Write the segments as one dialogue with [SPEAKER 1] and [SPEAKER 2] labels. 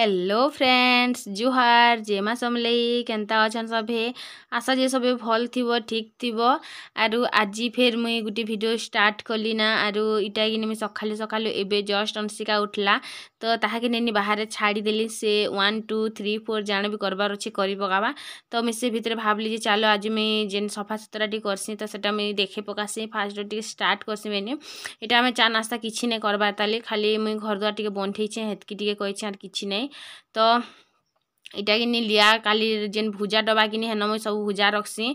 [SPEAKER 1] hello friend friends জুহার জেমা সমলেই কেন্তা অছন সভে আশা যে সবে ভল থিব ঠিক থিব আর আজি ফের মুই গোটে ভিডিও স্টার্ট কলি না আর ইটা কিনে মুই সকালে সকালে এবে জস্ট অনসিকা উঠলা তো তাহাকে নেনি বাহারে ছাড়ি দেলি সে ওয়ান টু থ্রি ফোর জাণ বি করবার অছে করি পকাবা তো মুই সে ভিতরে ভাবলি যে চালো আজ মুই যেন সফা সুতরাটি করছি তো সেটা মুই দেখে পকাসি ফার্স্ট টিকে স্টার্ট করছি মেনে এটা আমি চা নাস্তা কিছু নাই করবার তাহলে খালি মুই ঘর দুয়ার টিকে বন্ধেইছে হেতকি টিকে কইছে আর কিছু নাই তো ଇଟା କିନି ଲିଆ କାଲି ଯେନ୍ ଭୁଜା ଡବା କିନି ହେନ ମୁଇଁ ସବୁ ଭୁଜା ରଖ୍ସି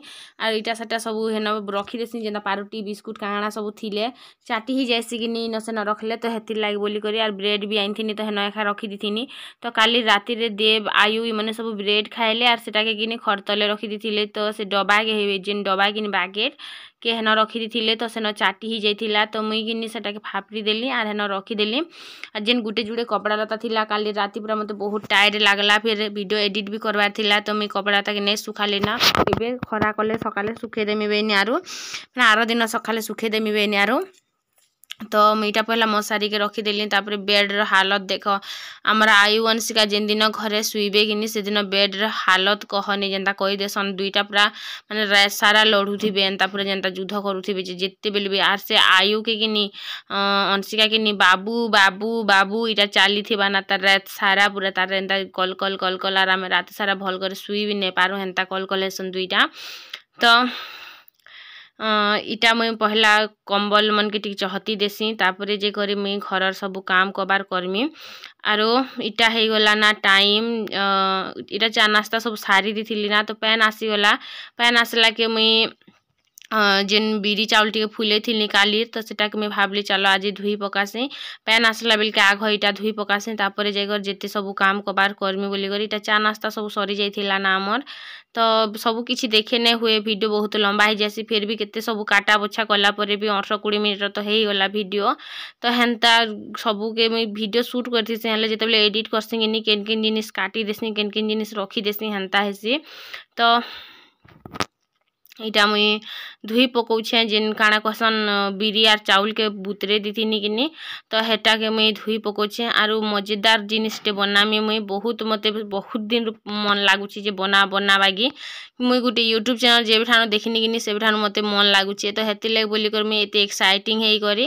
[SPEAKER 1] ଆର୍ ଇଟା ସେଟା ସବୁ ହେନ ରଖିଦେସି ଯେନ୍ତା ପାରୁଟି ବିସ୍କୁଟ୍ କାଣା ସବୁ ଥିଲେ ଚାଟି ହେଇଯାଏସି କିନି ଇନ ସେନ ରଖ୍ଲେ ତ ହେଥିର୍ ଲାଗି ବୋଲିକରି ଆର୍ ବ୍ରେଡ଼୍ ବି ଆଣିଥିନି ତ ହେନ ଏଖା ରଖିଦେଇଥିନି ତ କାଲି ରାତିରେ ଦେବ୍ ଆୟୁ ଇମାନେ ସବୁ ବ୍ରେଡ଼୍ ଖାଇଲେ ଆର୍ ସେଟାକେ କିନି ଖର୍ ରଖିଦେଇଥିଲେ ତ ସେ ଡବାକେ ଯେନ୍ ଡବା କିନି ବାକେଟ୍ কে হেন রখিদিলে তো সেন চাটি হয়ে যাই তো মুই কিনি সেটাকে ফাপড়ি দেলি আর হেন রখিদেলি আর যেন গোটে জুড়ে কপড়ালতা লা কালি রাতে পুরা মতো বহুত টায়ার্ড লাগলা ফের ভিডিও এডিট বি করবার লা তো মুই কপড়াটাকে নে শুখালি না এবে খরা কলে সকালে শুখাই দেমি বেনি আর আর দিন সকালে শুখাই দেমি বেনি আর ତ ମୁଇଁଟା ପହିଲା ମଶାରିକେ ରଖିଦେଲି ତାପରେ ବେଡ଼୍ର ହାଲତ ଦେଖ ଆମର ଆୟୁବଂଶିକା ଦିନ ଘରେ ଶୁଇବେ କିନି ସେଦିନ ବେଡ଼୍ର ହାଲତ କହନି ଯେନ୍ତା କହିଦେସନ୍ ଦୁଇଟା ପୁରା ମାନେ ସାରା ଲଢ଼ୁଥିବେ ଏନ୍ତା ପୁରା ଯେନ୍ତା ଯୁଦ୍ଧ କରୁଥିବେ ଯେ ଯେତେବେଳେ ବି ଆର୍ ସେ ଆୟୁକେ କିନି ଅଂଶିକା କିନି ବାବୁ ବାବୁ ବାବୁ ଇଟା ଚାଲିଥିବା ନା ତାର ରାତ ସାରା ପୁରା ତାର ଏନ୍ତା କଲ୍ କଲ୍ କଲ୍ କଲ୍ ଆର୍ ଆମେ ରାତି ସାରା ଭଲ୍ କରି ଶୁଇ ବି ନେଇପାରୁ ହେନ୍ତା କଲ୍ କଲେସନ୍ ଦୁଇଟା ତ ଇଟା ମୁଇଁ ପହଲା କମ୍ବଲ୍ ମାନକେ ଟିକେ ଚହତି ଦେସିଁ ତାପରେ ଯେ କରି ମୁଇଁ ଘରର୍ ସବୁ କାମ୍ କବାର୍ କର୍ମି ଆରୁ ଇଟା ହେଇଗଲା ନା ଟାଇମ୍ ଇଟା ଚା ନାସ୍ତା ସବୁ ସାରି ଦେଇଥିଲି ନା ତ ପାଏନ୍ ଆସିଗଲା ପାଏନ୍ ଆସିଲାକେ ମୁଇଁ जेन बिरी चाउल टी फुले काली तो से मुझे भावली चलो आज धोई पकाशे पैन आसला बेल के आग यहाँ धोई पकाशे तापर जाकर जिते सब काम कबार करमी बोलकर यहाँ चा नास्ता सब सरी जाइला ना आमर तो सबकि देखे ना हुए भिड बहुत लंबा हो जाए फिर भी के सब काटा बछा कलापर भी अठर कोड़ी मिनिट्र तो होगा भिड तो हेन्ता सबके मुझ भिड सुट करती हेल्ला जिते एडिट करसी किन केन जिनिस काटी देसी किन किन जिनिस रखी देसी हेन्ता हैसी तो ଇଟା ମୁଇଁ ଧୁଇ ପକଉଛେଁ ଯେନ୍ କାଣା କହସନ୍ ବିରି ଆର୍ ଚାଉଲ୍କେ ବୁତ୍ରେ ଦେଇଥିନି କିନି ତ ହେଟାକେ ମୁଇଁ ଧୁଇ ପକଉଛେଁ ଆରୁ ମଜେଦାର୍ ଜିନିଷ୍ଟେ ବନାମି ମୁଇଁ ବହୁତ୍ ମତେ ବହୁତ୍ ଦିନ୍ରୁ ମନ୍ ଲାଗୁଛି ଯେ ବନା ବନାବାକେ ମୁଇଁ ଗୁଟେ ୟୁଟ୍ୟୁବ୍ ଚ୍ୟାନେଲ୍ ଯେବେଠାନୁ ଦେଖିନି କିନି ସେବେଠାନୁ ମତେ ମନ୍ ଲାଗୁଛେ ତ ହେଥିର୍ଲାଗି ବୋଲିକରି ମୁଇଁ ଏତେ ଏକ୍ସାଇଟିଂ ହେଇକରି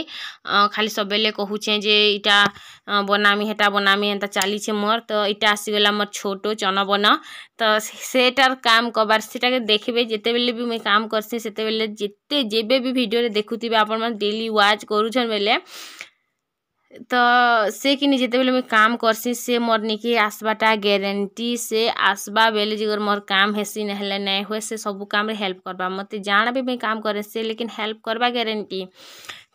[SPEAKER 1] ଖାଲି ସବୁବେଲେ କହୁଛେଁ ଯେ ଇଟା ବନାମି ହେଟା ବନାମି ଏନ୍ତା ଚାଲିଛେ ମୋର୍ ତ ଇଟା ଆସିଗଲା ମୋର୍ ଛୋଟ ଚନବନ ତ ସେଟାର୍ କାମ୍ କବାର୍ ସେଟାକେ ଦେଖ୍ବେ ଯେତେବେଲେ ବି ମୁଇଁ ମୁଇଁ କାମ୍ କର୍ସି ସେତେବେଲେ ଯେତେ ଯେବେ ବି ଭିଡ଼ିଓରେ ଦେଖୁଥିବେ ଆପଣମାନେ ଡେଲି ୱାଚ୍ କରୁଛନ୍ ବେଲେ ତ ସେ କିନି ଯେତେବେଲେ ମୁଇଁ କାମ୍ କର୍ସି ସେ ମୋର୍ ନିକେ ଆସ୍ବାଟା ଗ୍ୟାରେଣ୍ଟି ସେ ଆସ୍ବା ବେଲେ ଯେକର୍ ମୋର୍ କାମ୍ ହେସି ନହେଲେ ନାଇଁ ହୁଏ ସେ ସବୁ କାମ୍ରେ ହେଲ୍ପ କର୍ବା ମୋତେ ଜାଣା ବି ମୁଇଁ କାମ୍ କରେ ସେ ଲେକିନ୍ ହେଲ୍ପ କର୍ବା ଗ୍ୟାରେଣ୍ଟି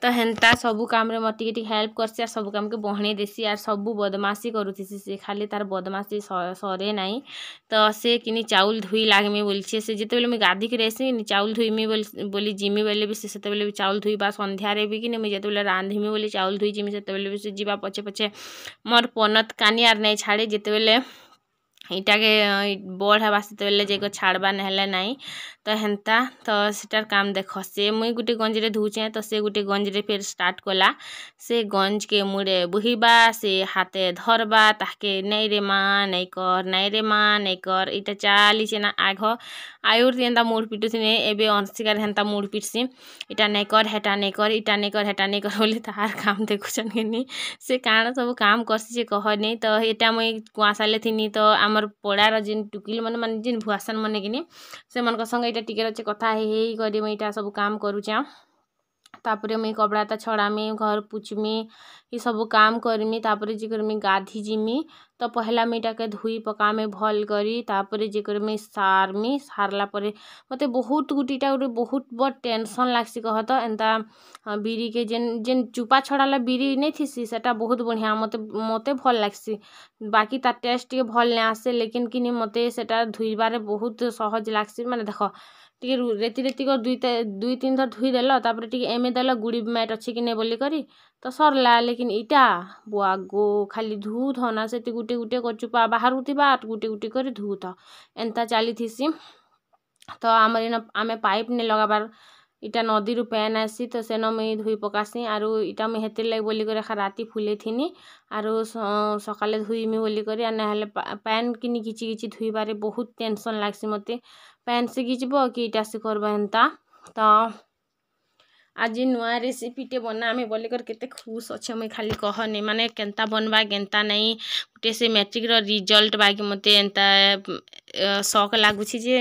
[SPEAKER 1] तो हेन्ता सब कम मत हेल्प कर सब कम के बहणी देसी आर सब बदमाशी करुसी खाली तार बदमाशी सरे ना तो सी किनि चाउल धोई लगमी बोल सी से जिते मुझे गाधिक रेसी चाउल धुईमी बोली जिमी बोले भी से चाउल धोवा बा सन्धार भी कि मुझे जो रांधी बोली चाउल धुई जिमी से पचे पचे मोर पनत कानी आर नहीं छाड़े जिते बेले ଇଟାକେ ବଡ଼୍ ହେବା ସେତେବେଲେ ଯାଇକ ଛାଡ଼୍ବା ନେହେଲେ ନାଇଁ ତ ହେନ୍ତା ତ ସେଟାର୍ କାମ୍ ଦେଖ ସେ ମୁଇଁ ଗୁଟେ ଗଞ୍ଜରେ ଧୁଉଚେଁ ତ ସେ ଗୁଟେ ଗଞ୍ଜରେ ଫେର୍ ଷ୍ଟାର୍ଟ୍ କଲା ସେ ଗଞ୍ଜକେ ମୁଡ଼େ ବୁହିବା ସେ ହାତେ ଧର୍ବା ତାହାକେ ରେ ମା' ନାଇଁ କର୍ ରେ ମା' ନାଇଁ କର୍ ଇଟା ଚାଲିଛେ ନା ଆଘ ଆୟୁର୍ ଯେନ୍ତା ମୁଡ଼୍ ପିଟୁଥିନି ଏବେ ଅଂଶୀକାରେ ହେନ୍ତା ମୁଡ଼୍ ପିଟ୍ସି ଇଟା ନାଇଁ କର୍ ହେଟା ନାଇଁ କର୍ ଇଟା ନାଇଁ କର୍ ହେଟା ନାଇଁ କର୍ ବୋଲି ତାହାର୍ କାମ୍ ଦେଖୁଛନ୍ କିନି ସେ କାଣା ସବୁ କାମ୍ କର୍ସି ଯେ କହନି ତ ଇଟା ମୁଇଁ କୁଆଁ କୁଆଁସାଲେ ଥିନି ତ আমার পড়ার যে টুকিল মানে মানে যে ভুয়াসান মানে কিনি সেমানক সঙ্গে এটা টিকে অছে কথা হয়ে হয়ে করে মুই এটা সব কাম করুছে ତା'ପରେ ମୁଇଁ କପଡ଼ାଟା ଛଡ଼ାମି ଘର୍ ପୁଛ୍ମି ଇ ସବୁ କାମ୍ କର୍ମି ତା'ପରେ ଯାଇକରି ମୁଇଁ ଗାଧି ଯିମି ତ ପହେଲା ମୁଇଁ ଇଟାକେ ଧୁଇ ପକାମି ଭଲ୍ କରି ତା'ପରେ ଯାଇକରି ମୁଇଁ ସାର୍ମି ସାର୍ଲା ପରେ ମୋତେ ବହୁତ୍ ଗୁଟେ ଇଟା ଗୁଟେ ବହୁତ୍ ବଡ଼୍ ଟେନ୍ସନ୍ ଲାଗ୍ସି କହ ତ ଏନ୍ତା ବିରିକେ ଯେନ୍ ଯେନ୍ ଚୋପା ଛଡ଼ାଲା ବିରି ନେଇ ଥିସି ସେଟା ବହୁତ୍ ବଢ଼ିଆଁ ମୋତେ ମୋତେ ଭଲ୍ ଲାଗ୍ସି ବାକି ତାର୍ ଟେଷ୍ଟ୍ ଟିକେ ଭଲ୍ ନାଇଁ ଆସେ ଲେକିନ୍ କିନି ମୋତେ ସେଟା ଧୁଇବାରେ ବହୁତ୍ ସହଜ୍ ଲାଗ୍ସି ମାନେ ଦେଖ ଟିକେ ରେତି ରେତି କରି ଦୁଇ ଦୁଇ ତିନି ଥର ଧୁଇ ଦେଲ ତାପରେ ଟିକେ ଏମେ ଦେଲ ଗୁଡ଼ି ମ୍ୟାଟ୍ ଅଛି କି ନାଇଁ ବୋଲିକରି ତ ସରିଲା ଲେକିନ୍ ଇଟା ବୋଆଗୋ ଖାଲି ଧୁଉଥନା ସେତି ଗୁଟେ ଗୁଟେ କଚୁପା ବାହାରୁଥିବା ଗୁଟେ ଗୁଟେ କରି ଧୁଉଥ ଏନ୍ତା ଚାଲିଥିସି ତ ଆମର ଇନ ଆମେ ପାଇପ୍ ନେ ଲଗାବାର୍ ଇଟା ନଦୀରୁ ପେନ୍ ଆସି ତ ସେନ ମୁଇଁ ଧୁଇ ପକାସି ଆରୁ ଇଟା ମୁଇଁ ହେତିର୍ ଲାଗି ବୋଲିକରି ଏଖା ରାତି ଫୁଲେଇଥିନି ଆରୁ ସକାଳେ ଧୁଇମି ବୋଲିକରି ଆର୍ ନାଇଁ ହେଲେ ପାଏନ୍ କିନି କିଛି କିଛି ଧୁଇବାରେ ବହୁତ ଟେନସନ୍ ଲାଗ୍ସି ମୋତେ ପ୍ୟାନ୍ ଶିଖିଯିବ କି ଇଟା ଶିଖର୍ବ ହେନ୍ତା ତ ଆଜି ନୂଆ ରେସିପିଟେ ବନାମି ବୋଲିକରି କେତେ ଖୁସ୍ ଅଛେ ମୁଇଁ ଖାଲି କହନି ମାନେ କେନ୍ତା ବନ୍ବା କେନ୍ତା ନାଇଁ ଗୁଟେ ସେ ମେଟ୍ରିକ୍ର ରିଜଲ୍ଟ ବାକି ମୋତେ ଏନ୍ତା ସକ୍ ଲାଗୁଛି ଯେ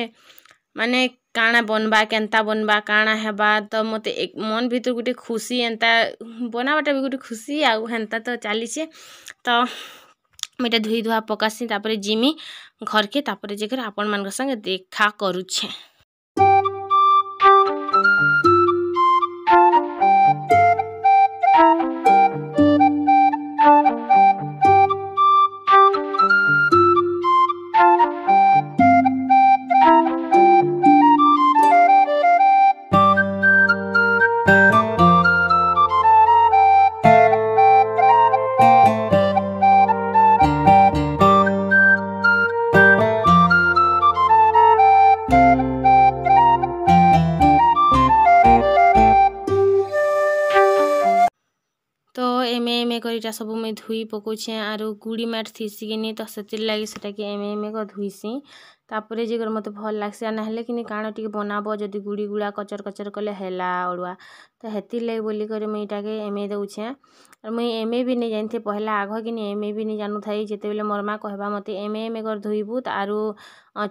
[SPEAKER 1] ମାନେ କାଣା ବନ୍ବା କେନ୍ତା ବନ୍ବା କାଣା ହେବା ତ ମୋତେ ମନ୍ ଭିତରୁ ଗୋଟେ ଖୁସି ଏନ୍ତା ବନାବାଟା ବି ଗୋଟେ ଖୁସି ଆଉ ହେନ୍ତା ତ ଚାଲିଛେ ତ ମୁଇଁ ଇଟା ଧୁଇ ଧୁଆ ପକାସି ତା'ପରେ ଯିମି ଘର୍କେ ତା'ପରେ ଯାଇକରି ଆପଣମାନଙ୍କ ସାଙ୍ଗେ ଦେଖା କରୁଛେଁ ଏଇଟା ସବୁ ମୁଇଁ ଧୁଇ ପକଉଛେଁ ଆରୁ ଗୁଡ଼ି ମାଟ୍ ଥିସି କିନି ତ ସେଥିର୍ ଲାଗି ସେଟାକେ ଏମେ ଏମେକ ଧୁଇସି ତାପରେ ଯେକରି ମୋତେ ଭଲ୍ ଲାଗ୍ସି ଆର୍ ନାହେଲେ କିନି କାଣା ଟିକେ ବନାବ ଯଦି ଗୁଡ଼ି ଗୁଡ଼ା କଚର୍ କଚର୍ କଲେ ହେଲା ଅଡ଼ୁଆ ତ ହେଥିର୍ ଲାଗି ବୋଲିକରି ମୁଇଁ ଇଟାକେ ଏମେ ଦଉଛେଁ ଆର୍ ମୁଇଁ ଏମ୍ ଏ ବି ନେଇ ଜାନିଥାଇ ପହେଲା ଆଘକିନି ଏମ୍ ଏ ବି ନେଇ ଜାନୁଥାଇ ଯେତେବେଲେ ମୋର୍ ମା' କହେବା ମତେ ଏମ୍ ଏ ଏମ୍ ଏ କରି ଧୁଇବୁ ଆରୁ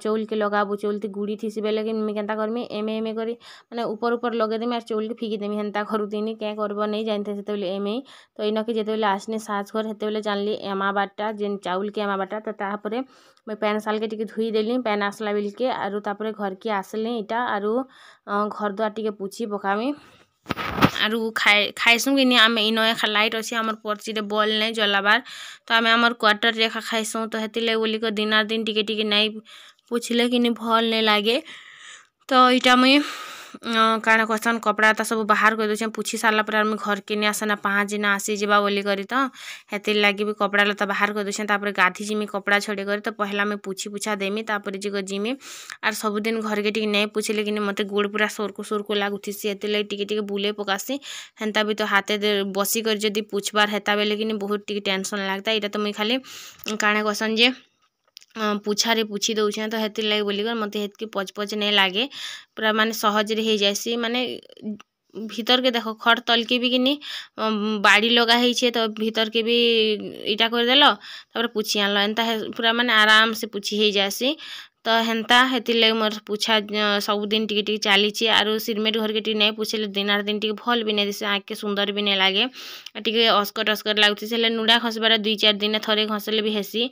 [SPEAKER 1] ଚାଉଲ୍କେ ଲଗାବୁ ଚାଉଲ୍ଥି ଗୁଡ଼ି ଥିସି ବେଲେକି ମୁଇଁ କେନ୍ତା କର୍ମି ଏମ୍ ଏ ଏମ୍ ଏ କରି ମାନେ ଉପର୍ ଉପର୍ ଲଗେଇଦେମି ଆର୍ ଚାଉଲ୍କେ ଫିକିଦେମି ହେନ୍ତା କରୁଥିନି କେଁ କର୍ବ ନେଇ ଜାନିଥାଇ ସେତେବେଲେ ଏମ୍ ଏ ତ ଇନକେ ଯେତେବେଲେ ଆସ୍ନି ସାଜ୍ ଘର୍ ହେତେବେଲେ ଜାନ୍ଲି ଏମା ବାଟ୍ଟା ଯେନ୍ ଚାଉଲ୍କେ ଏମା ବାଟ୍ଟା ତ ତାହାପରେ ମୁଇଁ ପେନ୍ ଶାଲ୍କେ ଟିକେ ଧୁଇଦେଲି ପେନ୍ ଆସ୍ଲା ବେଲ୍କେ ଆରୁ ତାପରେ ଘର୍କେ ଆସ୍ଲି ଇଟା ଆରୁ ଘର୍ ଦ୍ୱାର୍ ଟିକେ ପୁଛି ପକାମି আর খাইসুঁ কিনি আমি ইন এখা লাইট অছি আমার পর্চিরে বল নাই জলাবার তো আমি আমার কোয়ার্টারে এখা খাইসুঁ তো হেতিলে বলিক দিনার দিন টিকে টিকে নাই পুছলে কিনি ভল নাই লাগে তো এটা মুই କାଣା କହେସନ୍ କପ୍ଡ଼ାଟା ସବୁ ବାହାର୍ କରିଦେଉଛେଁ ପୁଛି ସାର୍ଲା ପରେ ଆମେ ଘର୍କେ ନି ଆସେନା ପାହାଁଜିନା ଆସିଯିବା ବୋଲିକରି ତ ହେଥିର୍ ଲାଗି ବି କପ୍ଡ଼ା ଲତା ବାହାର୍ କରିଦେଉଛେଁ ତାପରେ ଗାଧି ଯିମି କପ୍ଡ଼ା ଛଡ଼େଇକରି ତ ପହେଲା ମୁଇଁ ପୁଛି ପୁଛା ଦେମି ତାପରେ ଯି ଯିମି ଆର୍ ସବୁଦିନ୍ ଘର୍କେ ଟିକେ ନାଇଁ ପୁଛିଲେ କିନି ମତେ ଗୋଡ଼୍ ପୁରା ସୋର୍କୁ ସୋର୍କୁ ଲାଗୁଥିସି ହେଥିର୍ଲାଗି ଟିକେ ଟିକେ ବୁଲେଇ ପକାସି ହେନ୍ତା ବି ତ ହାତେ ବସିକରି ଯଦି ପୁଛବାର୍ ହେତା ବେଲେ କିନି ବହୁତ୍ ଟିକେ ଟେନ୍ସନ୍ ଲାଗ୍ତା ଇଟା ତ ମୁଇଁ ଖାଲି କାଣା କହେସନ୍ ଯେ ପୁଛାରେ ପୁଛି ଦଉଛେଁ ତ ହେଥିର୍ ଲାଗି ବୋଲିକରି ମୋତେ ହେତ୍କି ପଚ୍ ପଚ୍ ନାଇଁ ଲାଗେ ପୁରା ମାନେ ସହଜ୍ରେ ହେଇଯାଏସି ମାନେ ଭିତର୍କେ ଦେଖ ଖଟ୍ ତଲ୍କେ ବି କିନି ବାଡ଼ି ଲଗା ହେଇଛେ ତ ଭିତର୍କେ ବି ଇଟା କରିଦେଲ ତା'ପରେ ପୁଛି ଆନ୍ଲ ଏନ୍ତା ପୁରା ମାନେ ଆରାମ୍ସେ ପୁଛି ହେଇଯାଏସି ତ ହେନ୍ତା ହେଥିର୍ଲାଗି ମୋର୍ ପୁଛା ସବୁଦିନ୍ ଟିକେ ଟିକେ ଚାଲିଛେ ଆରୁ ସିର୍ମେଟ୍ ଘର୍କେ ଟିକେ ନାଇଁ ପୁଛିଲେ ଦିନ୍ ଆର୍ ଦିନ୍ ଟିକେ ଭଲ୍ ବି ନାଇଁ ଦିଶେ ଆଗ୍କେ ସୁନ୍ଦର୍ ବି ନାଇଁ ଲାଗେ ଟିକେ ଅସ୍କର୍ ଅସ୍କର୍ ଲାଗୁଥିସି ହେଲେ ନୁଡ଼ା ଘଷ୍ବାଟା ଦୁଇ ଚାର୍ ଦିନେ ଥରେ ଘଷ୍ଲେ ବି ହେସି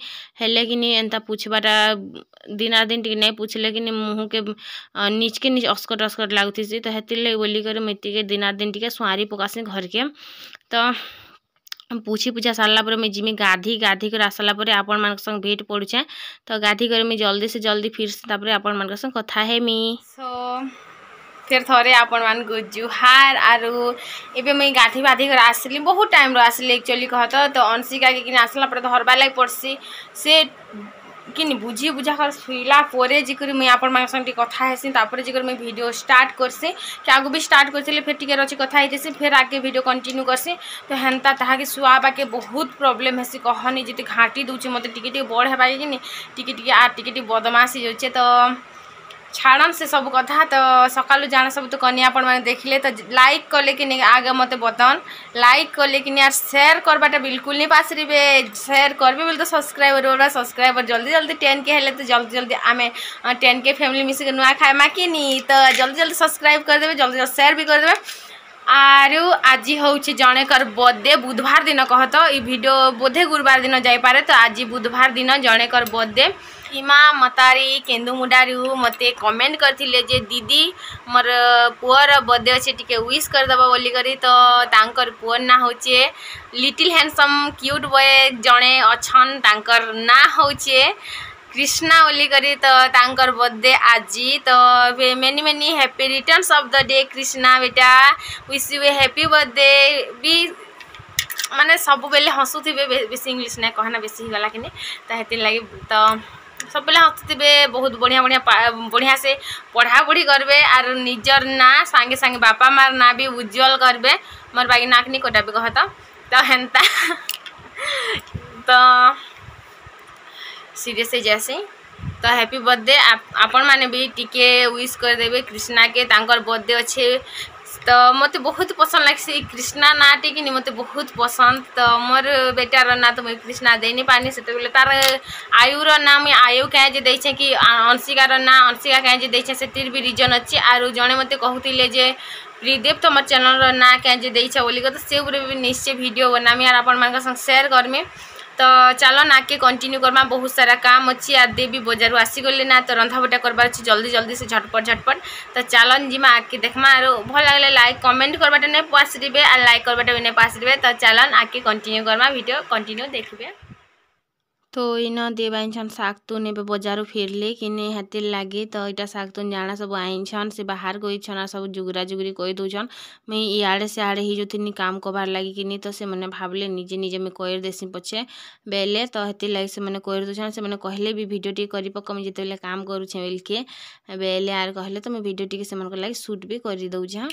[SPEAKER 1] ହେଲେ କିନି ଏନ୍ତା ପୁଛ୍ବାଟା ଦିନ୍ ଆର୍ ଦିନ୍ ଟିକେ ନାଇଁ ପୁଛିଲେ କିନି ମୁହଁକେ ନିଜ୍କେ ନିଜ୍ ଅସ୍କର୍ ଅସ୍କର୍ ଲାଗୁଥିସି ତ ହେଥିର୍ଲାଗି ବୋଲିକରି ମୁଇଁ ଟିକେ ଦିନ୍ ଆର୍ ଦିନ୍ ଟିକେ ସୁଆଁରି ପକାସି ଘର୍କେ ତ পুছি পুছা সারা পরে মুই যিমি গাধি গাধি করে আসলা পরে আপন মান সঙ্গে ভেট পড়ুছে তো গাধি করে মুই জলদি সে জলদি ফিরছে তারপরে আপন মান সঙ্গে কথা হেমি সো ফের থরে আপন মান জুহার আর এবে মুই গাধি বাধি করে আসলি বহুত টাইম আসলি একচুয়ালি কহত তো অনসিকা কিনা আসলা পরে ধরবার লাগে পড়ছি সে लेकिन बुझी बुझाकर शुला पर जिकर मुई आपण मान संगे कथा हेसी तापर जिकर मुई भिडियो स्टार्ट करसी कि आगु भी स्टार्ट करसी फिर टिके रची कथा हेसी फिर आगे भिडियो कंटिन्यू करसी तो हेन्ता ताहाके सुआ बाके बहुत प्रोब्लेम हेसी कहनी जिते घाटी दूचे मते टिके टिके बड़ हेबाके कि टिके टिके आर टिके टिके बदमाश हो जाए तो ছাড়ন সে সব কথা তো সকাল জানা সব তো কনি আপন মানে দেখলে তো লাইক কলে কি আগে মতো বতন লাইক কলে কি আর শেয়ার করবাটা বিলকুল নি পাশরিবে শেয়ার করবে বলে তো সবসক্রাইবর বা সবসক্রাইবর জলদি জলদি টেন কে হলে তো জলদি জলদি আমি টেন কে ফ্যামিলি মিশিকি নূয়া খাইমা কি নি তো জলদি জলদি সবসক্রাইব দেবে জলদি জলদি শেয়ার বি করে দেবে আর ଆଜି হচ্ছে ଜଣେକର বর্থডে বুধবার দিন କହ ତ ଏଇ ଭିଡ଼ିଓ ବୋଧେ ଗୁରୁବାର ଦିନ ଯାଇପାରେ তো ଆଜି বুধবার দিন ଜଣେକର বর্থডে સીમા મતારી કેન્દુ મુડારી મતે કમેન્ટ કરીલે જે દીદી મોર પુઅર બર્થડે અછે ટીકે ୱିଶ୍ କରିଦେବ ବୋଲିକରି ତ ତାଙ୍କର ପୁଅର ନାଁ ହେଉଛେ ଲିଟିଲ୍ ହ୍ୟାଣ୍ଡସମ୍ କ୍ୟୁଟ୍ ବଏ ଜଣେ ଅଛନ୍ ତାଙ୍କର ନାଁ ହେଉଛେ কৃষ্ণা ওলিকরি তো তাঙ্কর বার্থডে আজি তো many many happy returns of the day Krishna বেটা wish you a happy birthday বি মানে সবুবেলে হসুথিবে বেশি ইংলিশ না কহনা বেশি হয়ে গলা কিনে তো সেতির লাগে তো সব পিলা হসুবে বহুত বঢ়িয়া বঢ়িয়া বঢ়িয়া সে পড়াপড়ি করবে আর নিজের না সাঙ্গে সাঙ্গে বাপা মার না বি উজ্জ্বল করবে মোর বাকি নাকনি কোটা বি কহ তো তো হেনতা তো সিরিয়াস হয়ে যাসি তো হ্যাপি বার্থডে আপন মানে বি টিকে উইশ করিদেবে কৃষ্ণাকে তাঁর বার্থডে অছে ତ ମୋତେ ବହୁତ ପସନ୍ଦ ଲାଗ୍ସି କ୍ରିଷ୍ଣା ନାଁଟି କିନି ମୋତେ ବହୁତ ପସନ୍ଦ ତ ମୋର ବେଟାର ନାଁ ତ ମୁଇଁ କ୍ରିଷ୍ଣା ଦେଇନି ପାରନି ସେତେବେଳେ ତାର ଆୟୁର ନାଁ ମୁଇଁ ଆୟୁ କାଏଁ ଯେ ଦେଇଛେ କି ଅଂଶିକାର ନାଁ ଅଂଶିକା କାଏଁ ଯେ ଦେଇଛେ ସେଥିର ବି ରିଜନ୍ ଅଛି ଆରୁ ଜଣେ ମୋତେ କହୁଥିଲେ ଯେ प्रिदेव तुम तो चैनल ना क्या जे बोलिक तो से भी निश्चय भिड बनामी आर आपण सेयार करमी ତ ଚାଲ ନାକେ କଣ୍ଟିନ୍ୟୁ କର୍ମା ବହୁତ ସାରା କାମ୍ ଅଛି ଆର୍ ଦେବୀ ବଜାରରୁ ଆସିଗଲେ ନା ତ ରନ୍ଧାବଟା କରବାର ଅଛି ଜଲ୍ଦି ଜଲ୍ଦି ସେ ଝଟପଟ ଝଟପଟ ତ ଚାଲନ୍ ଯିମା ଆଗ୍କେ ଦେଖ୍ମା ଆରୁ ଭଲ୍ ଲାଗିଲେ ଲାଇକ୍ କମେଣ୍ଟ କରବାଟା ନେଇ ଆସିବେ ଆର୍ ଲାଇକ୍ କରବାଟା ବି ନେଇ ଆସିବେ ତ ଚାଲନ୍ ଆଗ୍କେ କଣ୍ଟିନ୍ୟୁ କର୍ମା ଭିଡ଼ିଓ କଣ୍ଟିନ୍ୟୁ ଦେଖିବେ तो इन दी बाइन शागतुन ए बजार फिर किने हेतिर लगे तो यहाँ शागतुन तो तो जाना सब आईन से बाहर गई छन सब जुगरा जुगरी कह दौन मुई इे से आड़े ही जो थी काम कबार लगे कि नहीं तो से मैंने भावले निजे निजे मुझे कहर देसी पछे बेले तो हेतिर लगे से मैंने कहर दौन से कहले भी भिडियो टी कर पक मुझे जिते काम करुचे बेले आर कह तो मुझे भिड टी से लगे सुट भी कर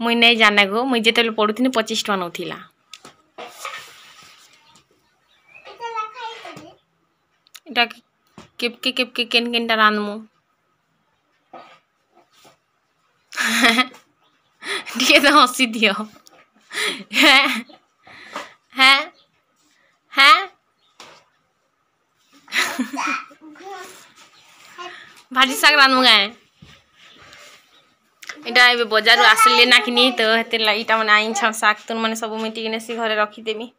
[SPEAKER 1] मुई नहीं जाना गो मुझे जिते पढ़ु थी पचीस टाँह नौला किपके किपके किन किन टानम टे तो हसी दि भाजी साग रानम गए इटा ए बजार आसले ना कि तो इटा मैंने आईन छ शुन मैंने सब मुझे घरे रखीदेमी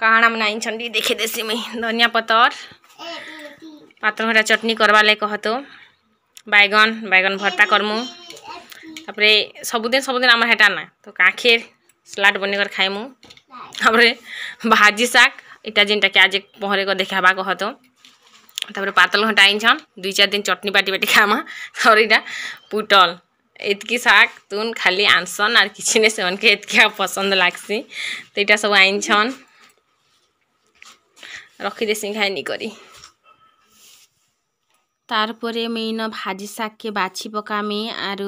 [SPEAKER 1] कहना मैंने आईन छे देखे देसी मुई धनिया पतर পাতলঘটা চটনি করবার লাগে কহতো বাইগন বাইগন ভর্তা করমু তাপরে সবুদিন সবুদিন আমার হেটা না তো কাঁখের স্লাড বনিকর খাইমু তাপরে ভাজি শাক এটা যেটাকে আজ পহরে দেখাবা কহতো তাপরে পাতল ঘটা আইছন দুই চার দিন চটনি বাটি বাটি খামা তাপরে এটা পুটল এতকি শাক তুন খালি আনসন আর কিছু নেই সেমানকে এতকি পছন্দ লাগসি তো এটা সব আইনছন রখিদেসি খাইনি করি তারপরে ମୁଇଁନ ଭାଜି ଶାଗ୍କେ ବାଛି ପକାମି ଆରୁ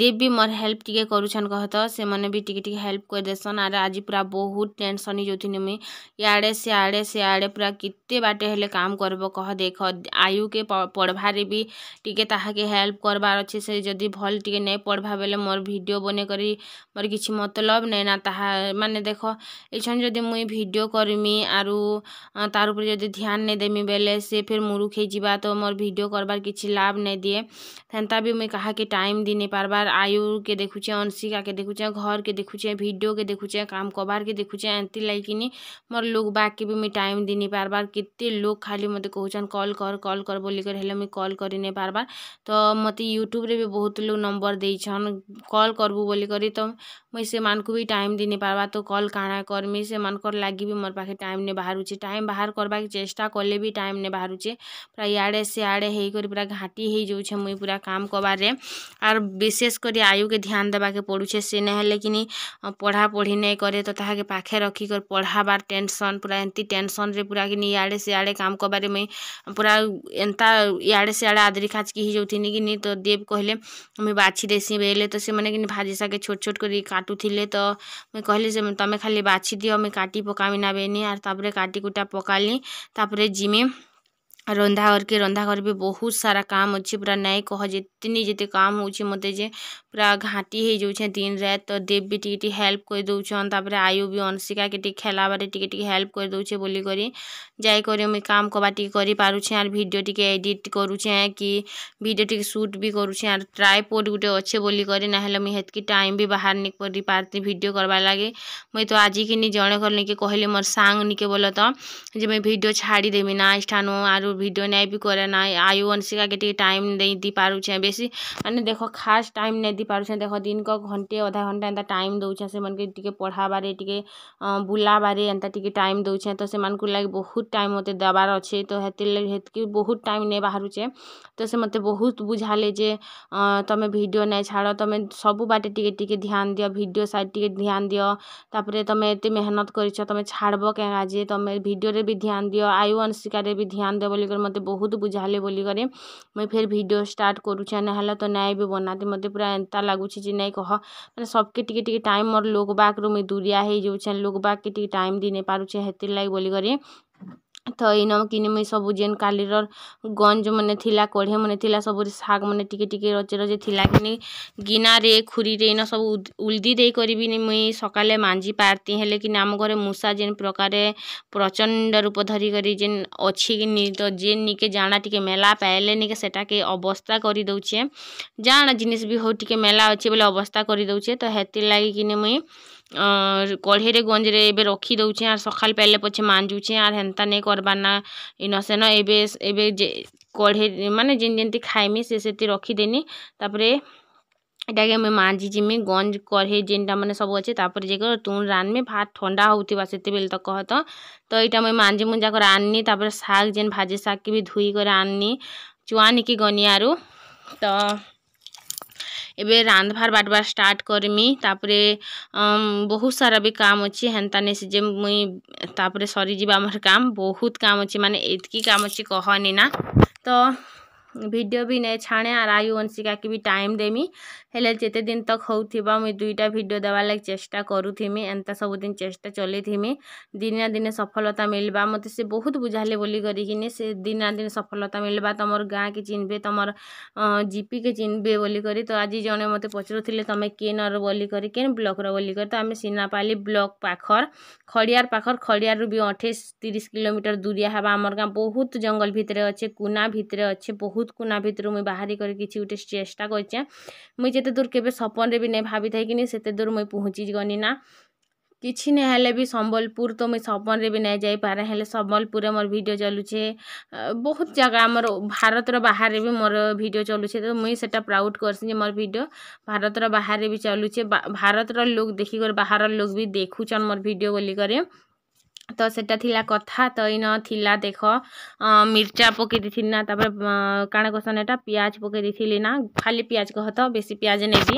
[SPEAKER 1] ଦେବ୍ ବି ମୋର୍ ହେଲ୍ପ ଟିକେ କରୁଛନ୍ କହତ ସେମାନେ ବି ଟିକେ ଟିକେ ହେଲ୍ପ କରିଦେସନ୍ ଆର୍ ଆଜି ପୁରା ବହୁତ୍ ଟେନ୍ସନ୍ ହେଇଯାଉଥିନି ମୁଇଁ ଇଆଡ଼େ ସିଆଡ଼େ ସିଆଡ଼େ ପୁରା କେତେ ବାଟେ ହେଲେ କାମ୍ କରବ କହ ଦେଖ ଆୟୁକେ ପଢ଼୍ବାରେ ବି ଟିକେ ତାହାକେ ହେଲ୍ପ କର୍ବାର୍ ଅଛେ ସେ ଯଦି ଭଲ୍ ଟିକେ ନାଇଁ ପଢ଼୍ବା ବେଲେ ମୋର୍ ଭିଡ଼ିଓ ବନେଇକରି ମୋର୍ କିଛି ମତଲବ୍ ନାଇଁନା ତାହା ମାନେ ଦେଖ ଇଛନ୍ ଯଦି ମୁଇଁ ଭିଡ଼ିଓ କର୍ମି ଆରୁ ତାର୍ ଉପ୍ରେ ଯଦି ଧ୍ୟାନ୍ ନାଇଁ ଦେମି ବେଲେ ସେ ଫେର୍ ମୁରୁଖ୍ ହେଇଯିବା ତ ମୋର୍ ଭିଡ଼ିଓ ভিডিও করবার কিছু লাভ নাই দিয়ে সেন্তা ବି ମୁଇଁ କାହାକେ ଟାଇମ୍ ଦେଇ ନେଇ ପାର୍ବାର୍ ଆୟୁକେ ଦେଖୁଛେଁ ଅଂଶିକାକେ ଦେଖୁଛେଁ ଘର୍କେ ଦେଖୁଛେଁ ଭିଡ଼ିଓକେ ଦେଖୁଛେଁ କାମ୍ କବାର୍କେ ଦେଖୁଛେଁ ଏନ୍ତି ଲାଗିକିନି ମୋର୍ ଲୋକ୍ ବାଗ୍କେ ବି ମୁଇଁ ଟାଇମ୍ ଦେଇ ନେଇ ପାର୍ବାର୍ କେତେ ଲୋକ୍ ଖାଲି ମୋତେ କହୁଛନ୍ କଲ୍ କର୍ କଲ୍ କର୍ ବୋଲିକରି ହେଲେ ମୁଇଁ କଲ୍ କରି ନେଇ ପାର୍ବାର୍ ତ ମୋତେ ୟୁଟ୍ୟୁବ୍ରେ ବି ବହୁତ୍ ଲୋକ୍ ନମ୍ବର୍ ଦେଇଛନ୍ କଲ୍ କର୍ବୁ ବୋଲିକରି ତ ମୁଇଁ ସେମାନଙ୍କୁ ବି ଟାଇମ୍ ଦେଇ ନେଇ ପାର୍ବା ତ କଲ୍ କାଣା କର୍ମି ସେମାନଙ୍କର୍ ଲାଗି ବି ମୋର୍ ପାଖେ ଟାଇମ୍ ନେଇ ବାହାରୁଛେ ଟାଇମ୍ ବାହାର କର୍ବାକେ ଚେଷ୍ଟା କଲେ ବି ଟାଇମ୍ ନେଇ ବାହାରୁଛେ ପୁରା ଇଆଡ଼େ ସିଆଡ଼େ होकर पूरा घाटी हो जाऊे मुई पूरा काम कबारे आर विशेषकर आयु के ध्यान देवा के पड़ूचे से ना कि पढ़ा पढ़ी नहीं करे तो ताके पाखे रखिक पढ़ाबार टेनसन पूरा एंती टेनसन रे पूरा कि इे सियाड़े काम कबारे मुई पूरा एंता इे सियाड़े आदरी खाचकी हो जाऊ कि तो देव कहले मुई बाछी देसी बेले तो से मैंने कि भाजी सागे छोट छोट कर काटुले तो मुई कहली से तुम खाली बाछी दि मुई काटी पकामी ना बेनी आर तापर काटी कुटा पकाली तापर जिमी रंधा घर के रंधाघर भी बहुत सारा काम अच्छे पूरा नाई कह जितनी जिते काम हो मत ପୁରା ଘାଣ୍ଟି ହେଇଯାଉଛେଁ ଦିନ୍ରେ ତ ଦେବ୍ ବି ଟିକେ ଟିକେ ହେଲ୍ପ କରିଦଉଛନ୍ ତା'ପରେ ଆୟୁ ବି ଅଂଶିକାକେ ଟିକେ ଖେଲାବାରେ ଟିକେ ଟିକେ ହେଲ୍ପ କରିଦଉଛେ ବୋଲିକରି ଯାଇକରି ମୁଇଁ କାମ୍ କବା ଟିକେ କରିପାରୁଛେଁ ଆର୍ ଭିଡ଼ିଓ ଟିକେ ଏଡ଼ିଟ୍ କରୁଛେଁ କି ଭିଡ଼ିଓ ଟିକେ ସୁଟ୍ ବି କରୁଛେଁ ଆର୍ ଟ୍ରାଏପୋଡ଼୍ ଗୁଟେ ଅଛେ ବୋଲିକରି ନାହେଲେ ମୁଇଁ ହେତ୍କି ଟାଇମ୍ ବି ବାହାର୍ ନି କରିପାର୍ତି ଭିଡ଼ିଓ କର୍ବାର୍ ଲାଗି ମୁଇଁ ତ ଆଜିକିନି ଜଣେ ଘର ନିକେ କହିଲି ମୋର୍ ସାଙ୍ଗ୍ ନିକେ ବୋଲ ତ ଯେ ମୁଇଁ ଭିଡ଼ିଓ ଛାଡ଼ିଦେମି ନା ଇଷ୍ଠାନୁ ଆରୁ ଭିଡ଼ିଓ ନାଇଁ ବି କରେ ନା ଆୟୁ ଅଂଶିକାକେ ଟିକେ ଟାଇମ୍ ନେଇ ଦେଇପାରୁଛେଁ ବେଶୀ ମାନେ ଦେଖ ଖାସ୍ ଟାଇମ୍ ନାଇଁ ଯଦି ପାରୁଛନ୍ ଦେଖ ଦିନ୍କ ଘଣ୍ଟେ ଅଧା ଘଣ୍ଟା ଏନ୍ତା ଟାଇମ୍ ଦଉଛେଁ ସେମାନ୍କେ ଟିକେ ପଢ଼ାବାରେ ଟିକେ ବୁଲାବାରେ ଏନ୍ତା ଟିକେ ଟାଇମ୍ ଦଉଛେଁ ତ ସେମାନଙ୍କର୍ ଲାଗି ବହୁତ୍ ଟାଇମ୍ ମୋତେ ଦେବାର୍ ଅଛେ ତ ହେଥିର୍ଲାଗି ହେତ୍କି ବହୁତ୍ ଟାଇମ୍ ନେଇ ବାହାରୁଛେ ତ ସେ ମୋତେ ବହୁତ୍ ବୁଝାଲେ ଯେ ତମେ ଭିଡ଼ିଓ ନାଇଁ ଛାଡ଼ ତମେ ସବୁ ବାଟେ ଟିକେ ଟିକେ ଧ୍ୟାନ୍ ଦିଅ ଭିଡ଼ିଓ ସାଇଡ଼୍ ଟିକେ ଧ୍ୟାନ୍ ଦିଅ ତା'ପରେ ତମେ ଏତେ ମେହନତ୍ କରିଛ ତମେ ଛାଡ଼୍ବ କେଁ କା'ଯେ ତମେ ଭିଡ଼ିଓରେ ବି ଧ୍ୟାନ୍ ଦିଅ ଆୟୁ ଅଂଶିକାରେ ବି ଧ୍ୟାନ୍ ଦିଅ ବୋଲିକରି ମୋତେ ବହୁତ୍ ବୁଝାଲେ ବୋଲିକରି ମୁଇଁ ଫେର୍ ଭିଡ଼ିଓ ଷ୍ଟାର୍ଟ୍ କରୁଛେଁ ନାହେଲେ ତ ନାଇଁ ବି ବନାତି ମୋତେ ପୁରା ଚିନ୍ତା ଲାଗୁଛି ଯେ ନାଇଁ କହ ମାନେ ସବ୍କେ ଟିକେ ଟିକେ ଟାଇମ୍ ମୋର୍ ଲୋକ୍ ବାକ୍ରୁ ମୁଇଁ ଦୂରିଆ ହେଇଯାଉଛେଁ ଲୋକ୍ ବାକ୍କେ ଟିକେ ଟାଇମ୍ ଦେଇ ନାଇଁ ପାରୁଛେଁ ହେଥିର୍ ଲାଗି ବୋଲିକରି ତ ଇନ କିନି ମୁଇଁ ସବୁ ଯେନ୍ କାଲିର ଗଞ୍ଜ ମାନେ ଥିଲା କଢ଼େଇମାନେ ଥିଲା ସବୁରେ ଶାଗ୍ମାନେ ଟିକେ ଟିକେ ରଚେ ରଚି ଥିଲା କିନି ଗିନାରେ ଖୁରୀରେ ଇନ ସବୁ ଉଲ୍ଦି ଦେଇକରି ବି ମୁଇଁ ସକାଲେ ମାଞ୍ଜି ପାର୍ତି ହେଲେ କିନି ଆମ ଘରେ ମୂଷା ଯେନ୍ ପ୍ରକାରେ ପ୍ରଚଣ୍ଡ ରୂପ ଧରିକରି ଯେନ୍ ଅଛି କିନି ତ ଯେନ୍ ନିକେ ଜାଣା ଟିକେ ମେଲା ପାଏଲେ ନିକେ ସେଟାକେ ଅବସ୍ଥା କରିଦେଉଛେ ଜାଣା ଜିନିଷ୍ ବି ହଉ ଟିକେ ମେଲା ଅଛେ ବୋଲେ ଅବସ୍ଥା କରିଦଉଛେ ତ ହେଥିର୍ ଲାଗିକିନି ମୁଇଁ କଢ଼େଇରେ ଗଞ୍ଜିରେ ଏବେ ରଖିଦେଉଛେଁ ଆର୍ ସକାଲ୍ ପାଇଲେ ପଛେ ମାଞ୍ଜୁଛେଁ ଆର୍ ହେନ୍ତା ନେଇ କର୍ବାର୍ ନା ଇନ ସେନ ଏବେ ଏବେ ଯେ କଢ଼େଇ ମାନେ ଯେନ୍ ଯେନ୍ତି ଖାଇମି ସେ ସେତି ରଖିଦେନି ତା'ପରେ ଏଇଟାକେ ମୁଇଁ ମାଞ୍ଜିଯିମି ଗଞ୍ଜ କଢ଼େଇ ଯେନ୍ଟା ମାନେ ସବୁ ଅଛେ ତା'ପରେ ଯାଇକରି ତୁନ୍ ରାନ୍ଧ୍ମି ଭାତ ଥଣ୍ଡା ହେଉଥିବା ସେତେବେଲେ ତ କହ ତ ତ ଇଟା ମୁଇଁ ମାଞ୍ଜି ମୁଞ୍ଜା କରି ଆନ୍ନି ତା'ପରେ ଶାଗ୍ ଯେନ୍ ଭାଜି ଶାଗ୍କେ ବି ଧୁଇକରି ଆନ୍ନି ଚୁଆ ନିକି ଗନି ଆରୁ ତ ଏବେ ରାନ୍ଧବାର୍ ବାଟବାର୍ ଷ୍ଟାର୍ଟ କର୍ମି ତାପରେ ବହୁତ ସାରା ବି କାମ୍ ଅଛି ହେନ୍ତା ନେସି ଯେ ମୁଇଁ ତାପରେ ସରିଯିବା ଆମର୍ କାମ୍ ବହୁତ କାମ୍ ଅଛି ମାନେ ଏତ୍କି କାମ୍ ଅଛି କହନି ନା ତ ଭିଡ଼ିଓ ବି ନେଇ ଛାଣେ ଆର୍ ଆୟୁ ଅଂଶିକାକେ ବି ଟାଇମ୍ ଦେମି ହେଲେ ଯେତେ ଦିନ ତକ୍ ହଉଥିବା ମୁଇଁ ଦୁଇଟା ଭିଡ଼ିଓ ଦେବାର୍ ଲାଗି ଚେଷ୍ଟା କରୁଥିମି ଏନ୍ତା ସବୁଦିନ ଚେଷ୍ଟା ଚଲେଇଥିମି ଦିନେ ଦିନେ ସଫଳତା ମିଲ୍ବା ମୋତେ ସେ ବହୁତ ବୁଝାଲେ ବୋଲି କରିକିନି ସେ ଦିନେ ଦିନେ ସଫଳତା ମିଲ୍ବା ତମର ଗାଁକେ ଚିହ୍ନବେ ତମର ଜିପିକେ ଚିହ୍ନବେ ବୋଲିକରି ତ ଆଜି ଜଣେ ମୋତେ ପଚାରୁଥିଲେ ତମେ କେନର ବୋଲିକରି କେନ୍ ବ୍ଲକ୍ର ବୋଲିକରି ତ ଆମେ ସିନାପାଲି ବ୍ଲକ୍ ପାଖର ଖଡ଼ିଆର ପାଖର ଖଡ଼ିଆରରୁ ବି ଅଠେଇଶ ତିରିଶ କିଲୋମିଟର ଦୂରିଆ ହେବା ଆମର ଗାଁ ବହୁତ ଜଙ୍ଗଲ ଭିତରେ ଅଛେ କୁନା ଭିତରେ ଅଛେ ବହୁତ ବହୁତ କୁନା ଭିତରୁ ମୁଇଁ ବାହାରି କରି କିଛି ଗୋଟେ ଚେଷ୍ଟା କରିଛେଁ ମୁଇଁ ଯେତେ ଦୂର କେବେ ସପନରେ ବି ନାଇଁ ଭାବିଥାଇକିନି ନି ସେତେ ଦୂର ମୁଇଁ ପହଞ୍ଚି ଗନି ନା କିଛି ନାଇଁ ହେଲେ ବି ସମ୍ବଲପୁର ତ ମୁଇଁ ସପନରେ ବି ନାଇଁ ଯାଇପାରେ ହେଲେ ସମ୍ବଲପୁରରେ ମୋର ଭିଡ଼ିଓ ଚଲୁଛେ ବହୁତ ଜାଗା ଆମର ଭାରତର ବାହାରେ ବି ମୋର ଭିଡ଼ିଓ ଚଲୁଛେ ତ ମୁଇଁ ସେଟା ପ୍ରାଉଡ଼ କରସି ଯେ ମୋର ଭିଡ଼ିଓ ଭାରତର ବାହାରେ ବି ଚଲୁଛେ ଭାରତର ଲୋକ ଦେଖିକରି ବାହାରର ଲୋକ ବି ଦେଖୁଛନ୍ ମୋର ଭିଡ଼ିଓ ବୋଲିକରି ତ ସେଟା ଥିଲା କଥା ତ ଇନ ଥିଲା ଦେଖ ମିର୍ଚା ପକେଇ ଦେଇଥିଲି ନା ତାପରେ କାଣା କସନ୍ ଏଟା ପିଆଜ ପକେଇ ଦେଇଥିଲି ନା ଖାଲି ପିଆଜ କହ ତ ବେଶୀ ପିଆଜ ନେଇକି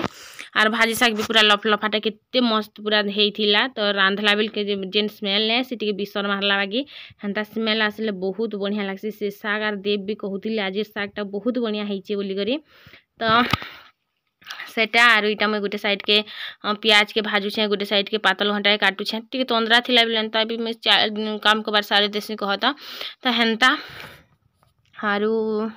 [SPEAKER 1] ଆର୍ ଭାଜି ଶାଗ ବି ପୁରା ଲଫଲଫାଟା କେତେ ମସ୍ତ ପୁରା ହେଇଥିଲା ତ ରାନ୍ଧଲା ବେଲକେ ଯେନ୍ ସ୍ମେଲ୍ ନେ ସେ ଟିକେ ବିସର ମାରଲା ବାକି ହେନ୍ତା ସ୍ମେଲ୍ ଆସିଲେ ବହୁତ ବଢ଼ିଆ ଲାଗ୍ସି ସେ ଶାଗ ଆର୍ ଦେବ୍ ବି କହୁଥିଲେ ଆଜି ଶାଗଟା ବହୁତ ବଢ଼ିଆ ହେଇଛେ ବୋଲିକରି ତ सेटा आर इटा मुझे गोटे सैड के पिज के भाजुचे गोटे सैड के पातल घंटा काटुचे टी तंद्रा थी बिल तो अभी मुझ कम कबार सारे देसी कह तो हेन्ता आरु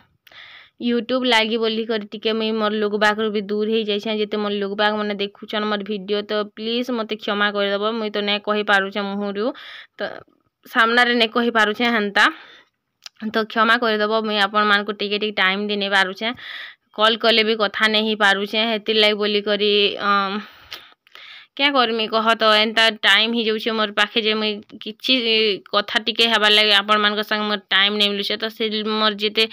[SPEAKER 1] यूट्यूब टिके बोलकर मोर लोग भी दूर हो जाए जिते मोर लोग मैंने देखुन मोर भिड तो प्लीज मत क्षमा करदेव मुई तो नहीं कही पारे मुहरू तो सामनारे नहीं कही पारे हेन्ता तो क्षमा करदेव मुई आपण मानक टाइम देने पारे କଲ୍ କଲେ ବି କଥା ନେଇ ହେଇପାରୁଛେଁ ହେଥିର୍ଲାଗି ବୋଲିକରି କେଁ କର୍ମି କହ ତ ଏନ୍ତା ଟାଇମ୍ ହେଇଯାଉଛେ ମୋର୍ ପାଖେ ଯେ ମୁଇଁ କିଛି କଥା ଟିକେ ହେବାର୍ ଲାଗି ଆପଣମାନଙ୍କ ସାଙ୍ଗେ ମୋର୍ ଟାଇମ୍ ନେଇ ମିଲୁଛେ ତ ସେ ମୋର୍ ଯେତେ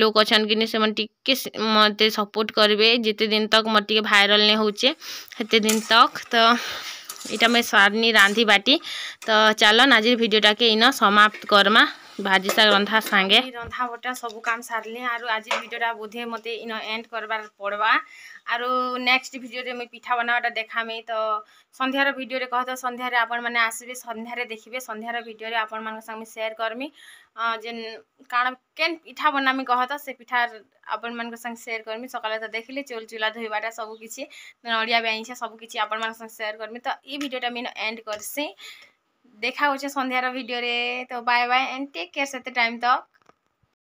[SPEAKER 1] ଲୋକ୍ ଅଛନ୍ କି ନି ସେମାନେ ଟିକେ ମୋତେ ସପୋର୍ଟ୍ କରିବେ ଯେତେ ଦିନ୍ ତକ୍ ମୋର୍ ଟିକେ ଭାଇରାଲ୍ ନେଇ ହଉଛେ ହେତେ ଦିନ୍ ତକ୍ ତ ଇଟା ମୁଇଁ ସାର୍ନି ରାନ୍ଧିବାଟି ତ ଚାଲନ୍ ଆଜିର୍ ଭିଡ଼ିଓଟାକେ ଇନ ସମାପ୍ତ କର୍ମା ভাজি শাক রন্ধা সাঙ্গে রন্ধা বটা সবু কাম সারলে আর আজি ভিডিওটা বোধে মতে ইন এন্ড করবার পড়বা আর নেক্সট ভিডিওরে মুই পিঠা বানাবাটা দেখামি তো সন্ধ্যার ভিডিওরে কহ তো সন্ধ্যারে আপন মানে আসবে সন্ধ্যারে দেখবে সন্ধ্যার ভিডিওরে আপন মান সঙ্গে সেয়ার করমি যে কাণ কেন পিঠা বনামি কহ তো সে পিঠা আপন মান সঙ্গে সেয়ার করমি সকালে তো দেখলে চুল চুলা ধোইবাটা সবু কিছু নড়িয়া বেঞ্চা সবু কিছু আপন মান সঙ্গে সেয়ার করমি তো এই ভিডিওটা মুই এন্ড করছি দেখা হচ্ছে সন্ধ্যার ভিডিওরে তো bye bye and take care সাথে টাইম তক